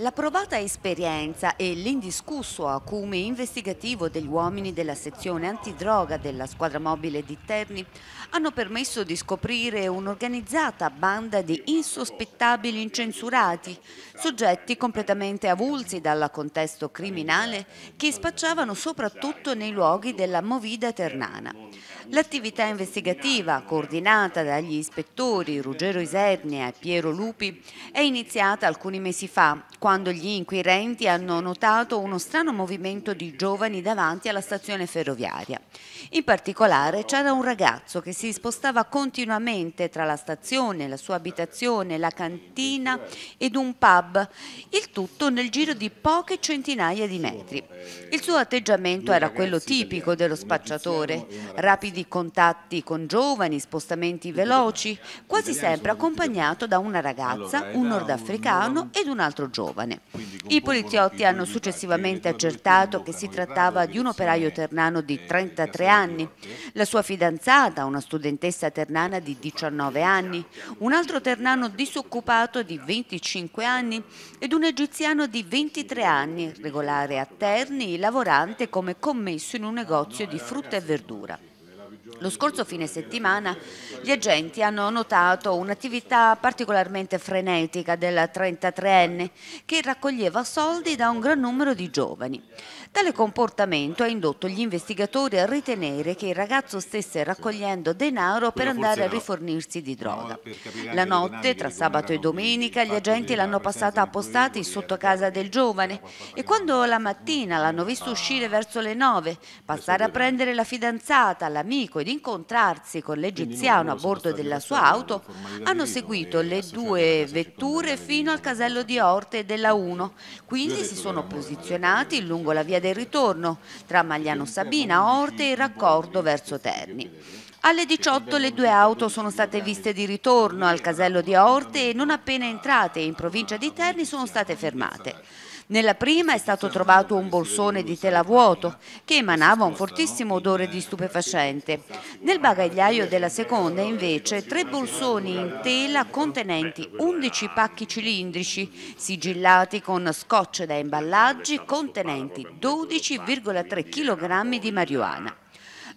La provata esperienza e l'indiscusso acume investigativo degli uomini della sezione antidroga della squadra mobile di Terni hanno permesso di scoprire un'organizzata banda di insospettabili incensurati, soggetti completamente avulsi dal contesto criminale che spacciavano soprattutto nei luoghi della movida ternana. L'attività investigativa, coordinata dagli ispettori Ruggero Isernia e Piero Lupi, è iniziata alcuni mesi fa, quando gli inquirenti hanno notato uno strano movimento di giovani davanti alla stazione ferroviaria. In particolare c'era un ragazzo che si spostava continuamente tra la stazione, la sua abitazione, la cantina ed un pub, il tutto nel giro di poche centinaia di metri. Il suo atteggiamento era quello tipico dello spacciatore, rapidi contatti con giovani, spostamenti veloci, quasi sempre accompagnato da una ragazza, un nordafricano ed un altro giovane giovane. I poliziotti hanno successivamente accertato che si trattava di un operaio ternano di 33 anni, la sua fidanzata, una studentessa ternana di 19 anni, un altro ternano disoccupato di 25 anni ed un egiziano di 23 anni, regolare a Terni, lavorante come commesso in un negozio di frutta e verdura. Lo scorso fine settimana gli agenti hanno notato un'attività particolarmente frenetica della 33enne che raccoglieva soldi da un gran numero di giovani. Tale comportamento ha indotto gli investigatori a ritenere che il ragazzo stesse raccogliendo denaro per andare a rifornirsi di droga. La notte, tra sabato e domenica, gli agenti l'hanno passata appostati sotto casa del giovane e quando la mattina l'hanno visto uscire verso le 9, passare a prendere la fidanzata, l'amico, Francesco ed incontrarsi con l'egiziano a bordo della sua auto, hanno seguito le due vetture fino al casello di Orte della 1, quindi si sono posizionati lungo la via del ritorno tra Magliano Sabina, Orte e il raccordo verso Terni. Alle 18 le due auto sono state viste di ritorno al casello di Orte e non appena entrate in provincia di Terni sono state fermate. Nella prima è stato trovato un borsone di tela vuoto che emanava un fortissimo odore di stupefacente. Nel bagagliaio della seconda invece tre borsoni in tela contenenti 11 pacchi cilindrici sigillati con scotch da imballaggi contenenti 12,3 kg di marijuana.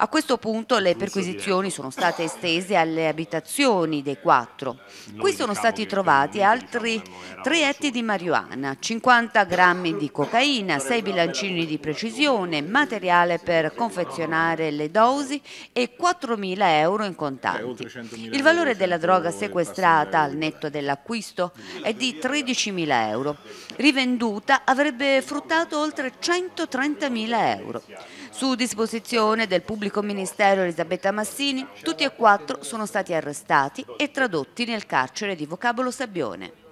A questo punto le perquisizioni sono state estese alle abitazioni dei quattro. Qui sono diciamo stati trovati altri tre etti di marijuana, 50 grammi di cocaina, 6 bilancini di precisione, materiale per confezionare le dosi e 4.000 euro in eh, contanti. Il valore della droga sequestrata al netto dell'acquisto è di 13.000 euro. Rivenduta avrebbe fruttato oltre 130.000 euro. Su disposizione del pubblico pubblico ministero Elisabetta Massini, tutti e quattro sono stati arrestati e tradotti nel carcere di Vocabolo Sabbione.